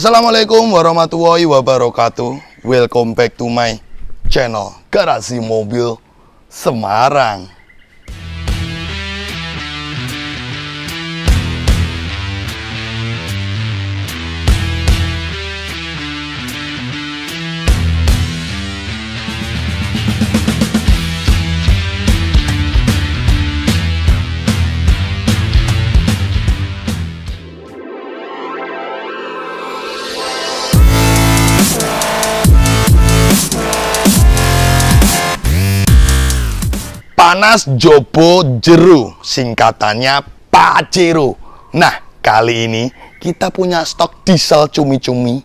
Assalamualaikum warahmatullahi wabarakatuh Welcome back to my channel Garasi Mobil Semarang panas jopo jeru, singkatannya Pacero. Nah, kali ini kita punya stok diesel cumi-cumi,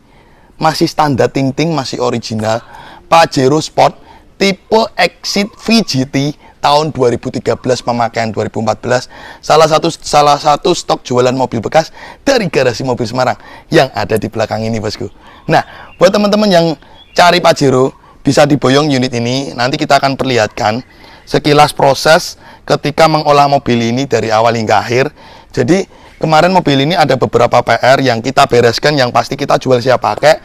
masih standar ting-ting, masih original, Pajero Sport, tipe Exit VGT tahun 2013 pemakaian 2014 salah satu salah satu stok jualan mobil bekas dari garasi mobil Semarang yang ada di belakang ini bosku nah buat teman-teman yang cari Pajero bisa diboyong unit ini nanti kita akan perlihatkan sekilas proses ketika mengolah mobil ini dari awal hingga akhir. Jadi kemarin mobil ini ada beberapa PR yang kita bereskan yang pasti kita jual siap pakai.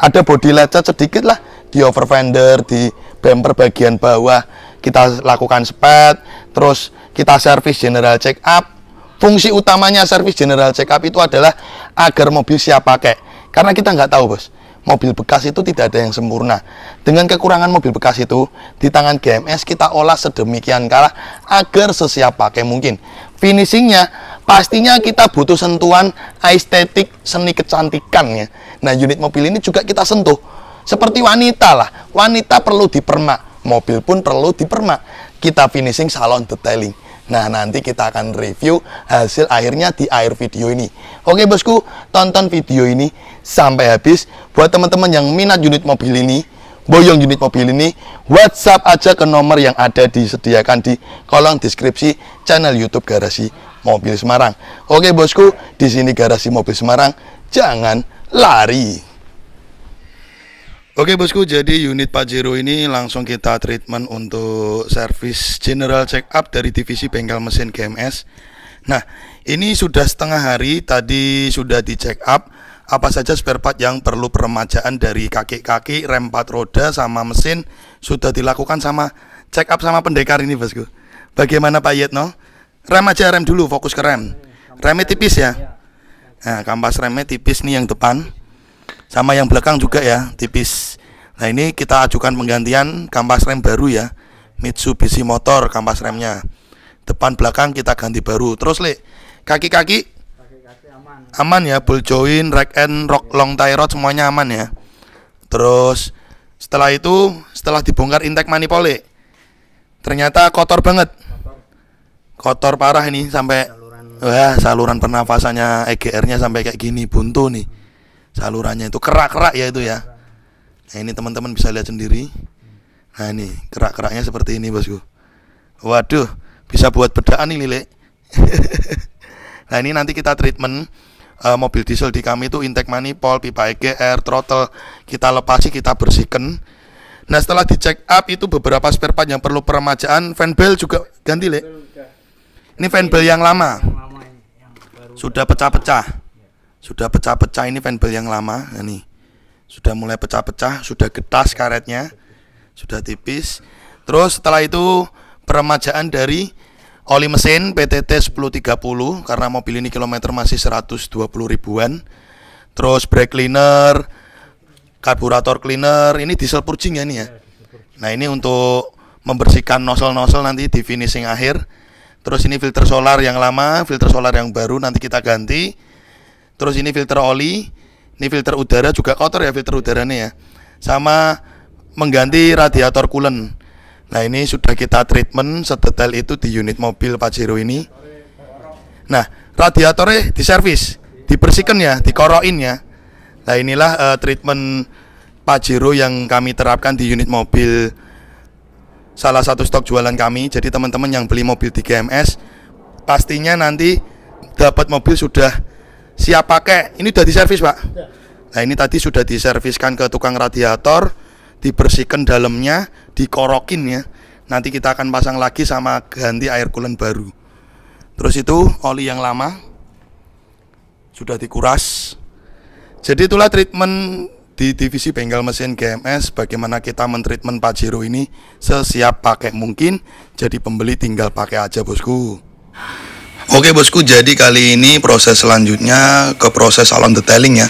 Ada body lecet sedikit lah di over fender, di bumper bagian bawah kita lakukan spet, terus kita servis general check up. Fungsi utamanya servis general check up itu adalah agar mobil siap pakai. Karena kita nggak tahu bos, mobil bekas itu tidak ada yang sempurna. Dengan kekurangan mobil bekas itu, di tangan GMS kita olah sedemikian kalah agar sesiap pakai mungkin. Finishingnya, pastinya kita butuh sentuhan estetik seni kecantikannya. Nah, unit mobil ini juga kita sentuh. Seperti wanita lah, wanita perlu dipermak, mobil pun perlu dipermak. Kita finishing salon detailing. Nah, nanti kita akan review hasil akhirnya di akhir video ini. Oke, bosku, tonton video ini sampai habis. Buat teman-teman yang minat unit mobil ini, boyong unit mobil ini, WhatsApp aja ke nomor yang ada disediakan di kolom deskripsi channel YouTube Garasi Mobil Semarang. Oke, bosku, di sini Garasi Mobil Semarang. Jangan lari. Oke bosku, jadi unit Pajero ini langsung kita treatment untuk service general check up dari divisi bengkel mesin GMS. Nah, ini sudah setengah hari tadi sudah di check up apa saja spare part yang perlu peremajaan dari kaki-kaki, rem 4 roda sama mesin sudah dilakukan sama check up sama pendekar ini bosku. Bagaimana Pak Yetno? Rem aja rem dulu, fokus ke rem. Remnya tipis ya. Nah, kampas remnya tipis nih yang depan sama yang belakang juga ya tipis nah ini kita ajukan penggantian kampas rem baru ya Mitsubishi motor kampas remnya depan belakang kita ganti baru terus Le kaki-kaki aman. aman ya bull join rack and rock long tie rod semuanya aman ya terus setelah itu setelah dibongkar intake manifold ternyata kotor banget kotor, kotor parah ini sampai saluran. wah saluran pernafasannya EGR-nya sampai kayak gini buntu nih salurannya itu kerak-kerak ya itu ya nah ini teman-teman bisa lihat sendiri nah ini kerak-keraknya seperti ini bosku waduh bisa buat bedaan ini lele nah ini nanti kita treatment uh, mobil diesel di kami itu intake manifold pipa EGR throttle kita lepasi kita bersihkan Nah setelah di check up itu beberapa spare part yang perlu peremajaan Fan belt juga ganti le Ini fan belt yang lama Sudah pecah-pecah sudah pecah-pecah ini fanbel yang lama ini nah, sudah mulai pecah-pecah sudah getas karetnya sudah tipis terus setelah itu peremajaan dari oli mesin PTT 1030 karena mobil ini kilometer masih 120 ribuan terus brake cleaner karburator cleaner ini diesel purging ya nih ya nah ini untuk membersihkan nozzle nosel nanti di finishing akhir terus ini filter solar yang lama filter solar yang baru nanti kita ganti terus ini filter oli ini filter udara juga kotor ya filter udaranya ya sama mengganti radiator coolant nah ini sudah kita treatment sedetail itu di unit mobil Pajero ini nah radiatornya diservis dibersihkan ya dikoroin ya nah inilah uh, treatment Pajero yang kami terapkan di unit mobil salah satu stok jualan kami. Jadi teman-teman yang beli mobil di GMS pastinya nanti dapat mobil sudah siap pakai ini sudah diservis pak ya. nah ini tadi sudah diserviskan ke tukang radiator dibersihkan dalamnya dikorokin ya nanti kita akan pasang lagi sama ganti air coolant baru terus itu oli yang lama sudah dikuras jadi itulah treatment di divisi bengkel mesin GMS bagaimana kita mentreatment Pajero ini sesiap pakai mungkin jadi pembeli tinggal pakai aja bosku Oke bosku, jadi kali ini proses selanjutnya ke proses salon detailing ya.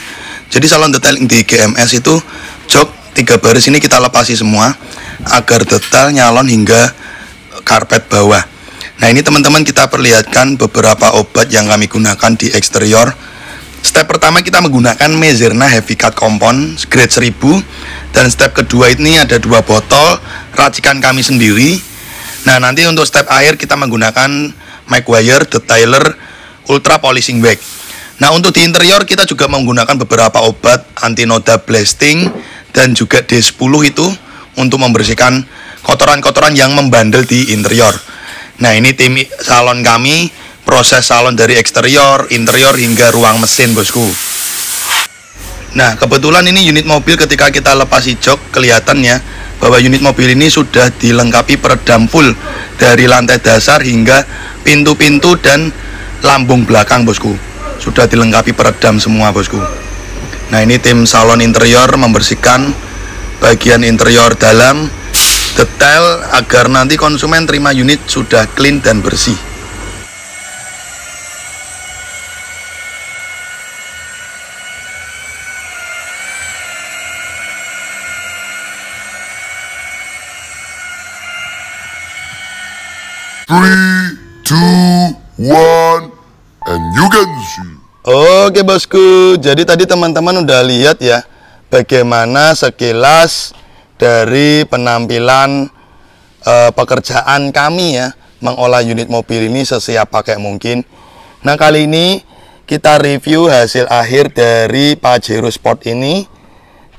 Jadi salon detailing di GMS itu jok tiga baris ini kita lepasi semua agar detail nyalon hingga karpet bawah. Nah ini teman-teman kita perlihatkan beberapa obat yang kami gunakan di eksterior. Step pertama kita menggunakan Mezerna Heavy Cut Compound grade 1000 dan step kedua ini ada dua botol racikan kami sendiri. Nah nanti untuk step air kita menggunakan Maguire, The Tyler Ultra Polishing Bag. Nah, untuk di interior kita juga menggunakan beberapa obat anti noda blasting dan juga D10 itu untuk membersihkan kotoran-kotoran yang membandel di interior. Nah, ini tim salon kami proses salon dari eksterior, interior hingga ruang mesin, Bosku. Nah, kebetulan ini unit mobil ketika kita lepas jok kelihatannya bahwa unit mobil ini sudah dilengkapi peredam full dari lantai dasar hingga pintu-pintu dan lambung belakang bosku sudah dilengkapi peredam semua bosku nah ini tim salon interior membersihkan bagian interior dalam detail agar nanti konsumen terima unit sudah clean dan bersih one and you Oke bosku, jadi tadi teman-teman udah lihat ya bagaimana sekilas dari penampilan uh, pekerjaan kami ya mengolah unit mobil ini sesiap pakai mungkin. Nah kali ini kita review hasil akhir dari Pajero Sport ini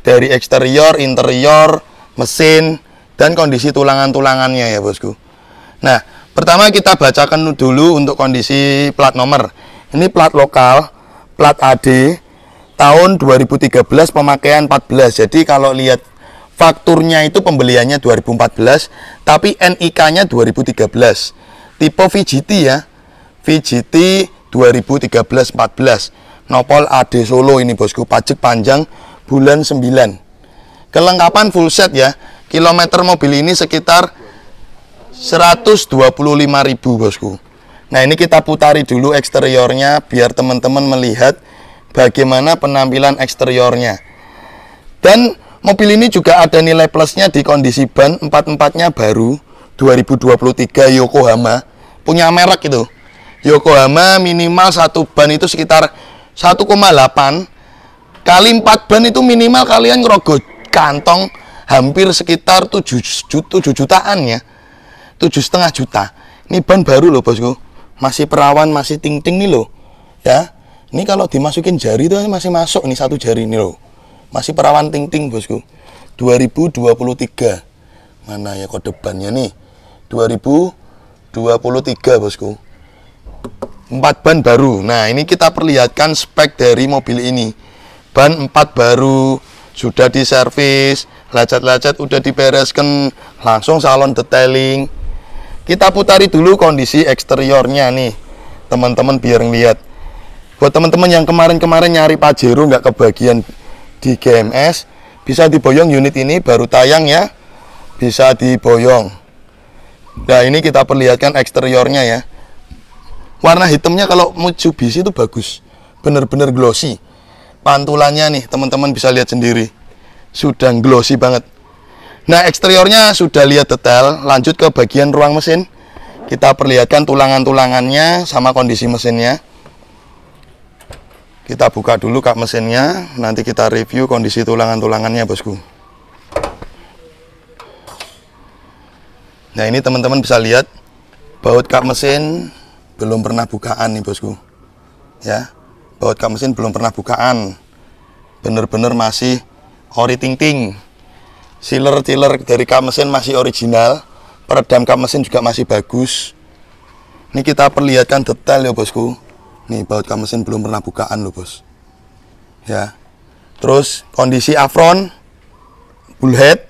dari eksterior, interior, mesin dan kondisi tulangan-tulangannya ya bosku. Nah Pertama kita bacakan dulu untuk kondisi plat nomor. Ini plat lokal, plat AD tahun 2013 pemakaian 14. Jadi kalau lihat fakturnya itu pembeliannya 2014, tapi NIK-nya 2013. Tipe VGT ya. VGT 2013-14. Nopol AD Solo ini bosku, pajak panjang bulan 9. Kelengkapan full set ya. Kilometer mobil ini sekitar ribu bosku nah ini kita putari dulu eksteriornya biar teman-teman melihat bagaimana penampilan eksteriornya dan mobil ini juga ada nilai plusnya di kondisi ban 44-nya baru 2023 Yokohama punya merek itu Yokohama minimal satu ban itu sekitar 1,8 kali 4 ban itu minimal kalian ngerogoh kantong hampir sekitar 7, 7 jutaan ya tujuh setengah juta ini ban baru loh bosku masih perawan masih ting ting nih loh ya ini kalau dimasukin jari itu masih masuk nih satu jari nih loh masih perawan ting ting bosku 2023 mana ya kode bannya nih 2023 bosku empat ban baru nah ini kita perlihatkan spek dari mobil ini ban empat baru sudah diservis lacet-lacet udah dibereskan langsung salon detailing kita putari dulu kondisi eksteriornya nih teman-teman biar ngeliat buat teman-teman yang kemarin-kemarin nyari Pajero nggak kebagian di GMS bisa diboyong unit ini baru tayang ya bisa diboyong nah ini kita perlihatkan eksteriornya ya warna hitamnya kalau Mitsubishi itu bagus bener-bener glossy pantulannya nih teman-teman bisa lihat sendiri sudah glossy banget Nah eksteriornya sudah lihat detail, lanjut ke bagian ruang mesin. Kita perlihatkan tulangan-tulangannya sama kondisi mesinnya. Kita buka dulu kap mesinnya, nanti kita review kondisi tulangan-tulangannya bosku. Nah ini teman-teman bisa lihat, baut kap mesin belum pernah bukaan nih bosku. Ya, baut kap mesin belum pernah bukaan. Bener-bener masih ori ting-ting. Sealer-sealer dari kamesin masih original, peredam kamesin juga masih bagus. Ini kita perlihatkan detail ya bosku. Nih baut kamesin belum pernah bukaan loh bos. Ya. Terus kondisi afron, bullhead,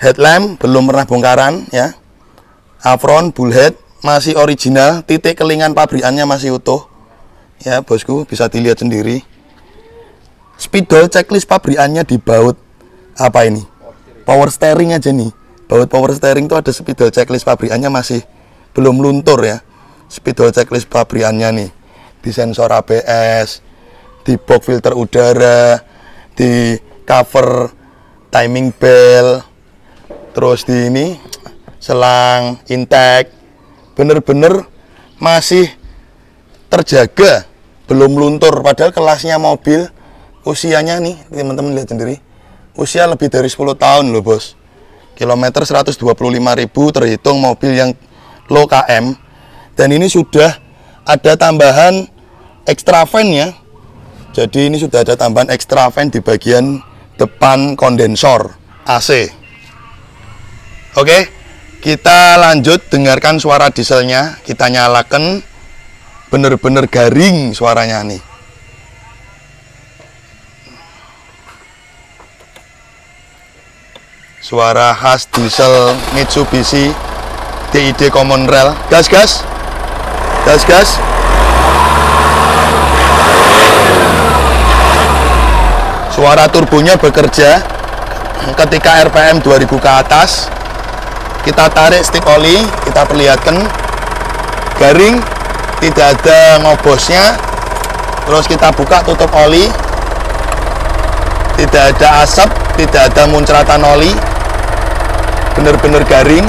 headlamp belum pernah bongkaran ya. Afron, bullhead masih original, titik kelingan pabriannya masih utuh. Ya bosku bisa dilihat sendiri. Spidol checklist pabrikannya baut apa ini? power steering aja nih baut power steering itu ada spidol checklist pabriannya masih belum luntur ya spidol checklist pabriannya nih di sensor ABS di box filter udara di cover timing bell terus di ini selang intake bener-bener masih terjaga belum luntur padahal kelasnya mobil usianya nih teman-teman lihat sendiri usia lebih dari 10 tahun loh bos kilometer 125.000 terhitung mobil yang low KM dan ini sudah ada tambahan extra fan ya jadi ini sudah ada tambahan extra fan di bagian depan kondensor AC oke kita lanjut dengarkan suara dieselnya kita nyalakan bener-bener garing suaranya nih suara khas diesel Mitsubishi DID Common Rail gas gas gas gas suara turbonya bekerja ketika RPM 2000 ke atas kita tarik stick oli kita perlihatkan garing tidak ada ngobosnya terus kita buka tutup oli tidak ada asap tidak ada muncratan oli benar-benar garing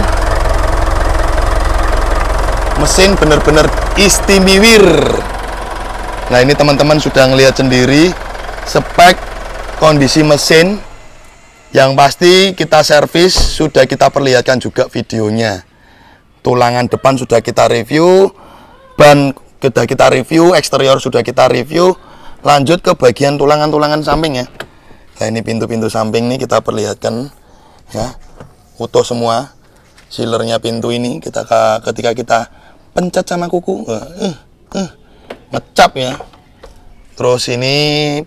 mesin benar-benar istimewir nah ini teman-teman sudah melihat sendiri spek kondisi mesin yang pasti kita servis sudah kita perlihatkan juga videonya tulangan depan sudah kita review ban sudah kita review eksterior sudah kita review lanjut ke bagian tulangan-tulangan samping ya nah ini pintu-pintu samping nih kita perlihatkan ya utuh semua sealernya pintu ini kita ketika kita pencet sama kuku uh, uh, ngecap ya terus ini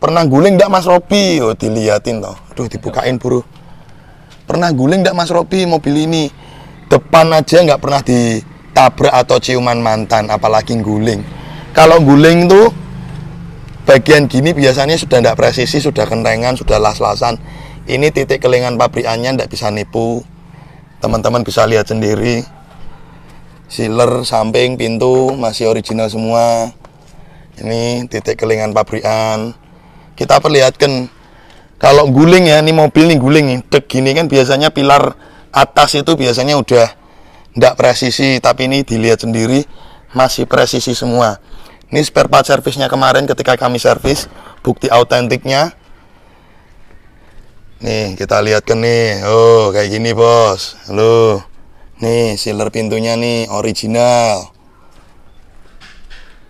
pernah guling ndak Mas Robi oh dilihatin toh aduh dibukain buruh pernah guling ndak Mas Robi mobil ini depan aja nggak pernah ditabrak atau ciuman mantan apalagi guling kalau guling tuh bagian gini biasanya sudah tidak presisi sudah kentengan sudah las-lasan ini titik kelingan pabrikannya ndak bisa nipu teman-teman bisa lihat sendiri sealer samping pintu masih original semua ini titik kelingan pabrikan kita perlihatkan kalau guling ya ini mobil nih guling nih dek gini kan biasanya pilar atas itu biasanya udah ndak presisi tapi ini dilihat sendiri masih presisi semua ini spare part servisnya kemarin ketika kami servis bukti autentiknya Nih, kita lihatkan nih. Oh, kayak gini, Bos. Loh. Nih, sealer pintunya nih original.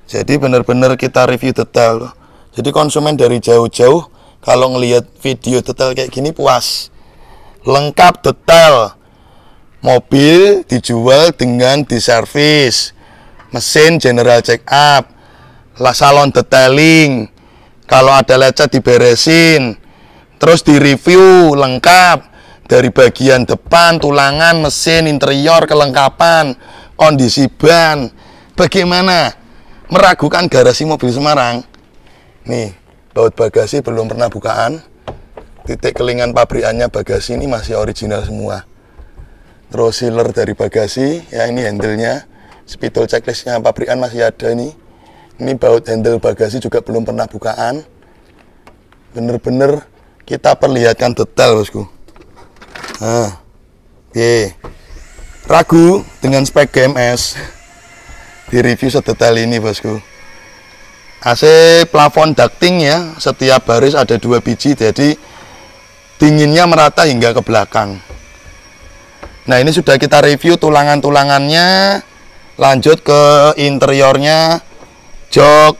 Jadi benar-benar kita review detail. Jadi konsumen dari jauh-jauh kalau ngelihat video detail kayak gini puas. Lengkap detail. Mobil dijual dengan diservis. Mesin general check up. Lah salon detailing. Kalau ada lecet diberesin terus di review lengkap dari bagian depan, tulangan, mesin, interior, kelengkapan, kondisi ban. Bagaimana? Meragukan garasi mobil Semarang. Nih, baut bagasi belum pernah bukaan. Titik kelingan pabrikannya bagasi ini masih original semua. Terus sealer dari bagasi, ya ini handle-nya. Spidol checklist-nya pabrikan masih ada ini. Ini baut handle bagasi juga belum pernah bukaan. Bener-bener kita perlihatkan detail bosku nah, oke ragu dengan spek GMS di review sedetail ini bosku AC plafon ducting ya setiap baris ada dua biji jadi dinginnya merata hingga ke belakang nah ini sudah kita review tulangan-tulangannya lanjut ke interiornya jok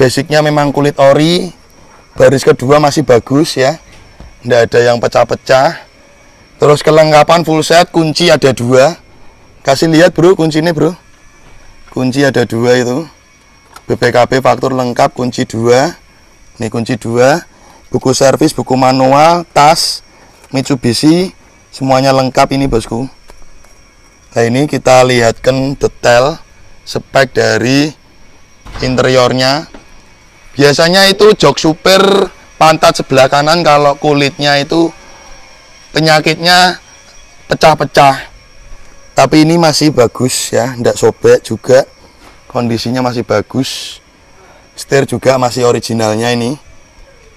basicnya memang kulit ori baris kedua masih bagus ya tidak ada yang pecah-pecah terus kelengkapan full set kunci ada dua kasih lihat bro kunci ini bro kunci ada dua itu BPKB faktur lengkap kunci dua ini kunci dua buku servis buku manual tas Mitsubishi semuanya lengkap ini bosku nah ini kita lihatkan detail spek dari interiornya biasanya itu jok super pantat sebelah kanan kalau kulitnya itu penyakitnya pecah-pecah tapi ini masih bagus ya tidak sobek juga kondisinya masih bagus setir juga masih originalnya ini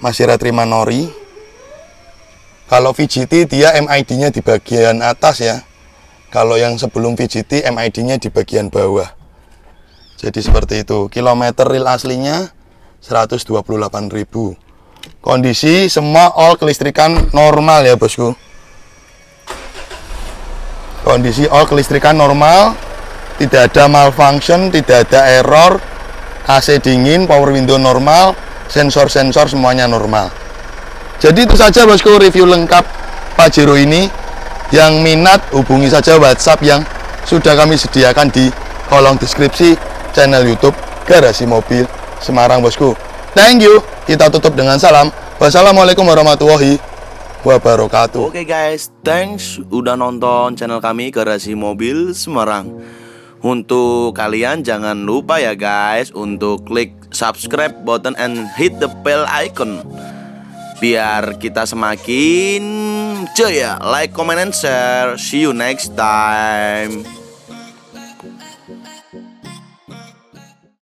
masih Retrima Nori kalau VGT dia MID nya di bagian atas ya kalau yang sebelum VGT MID nya di bagian bawah jadi seperti itu kilometer real aslinya 128.000 kondisi semua all kelistrikan normal ya bosku kondisi all kelistrikan normal tidak ada malfunction tidak ada error AC dingin power window normal sensor-sensor semuanya normal jadi itu saja bosku review lengkap Pajero ini yang minat hubungi saja WhatsApp yang sudah kami sediakan di kolom deskripsi channel YouTube Garasi Mobil Semarang bosku. Thank you. Kita tutup dengan salam. Wassalamualaikum warahmatullahi wabarakatuh. Oke okay guys, thanks udah nonton channel kami Garasi Mobil Semarang. Untuk kalian jangan lupa ya guys untuk klik subscribe button and hit the bell icon biar kita semakin jaya like comment and share see you next time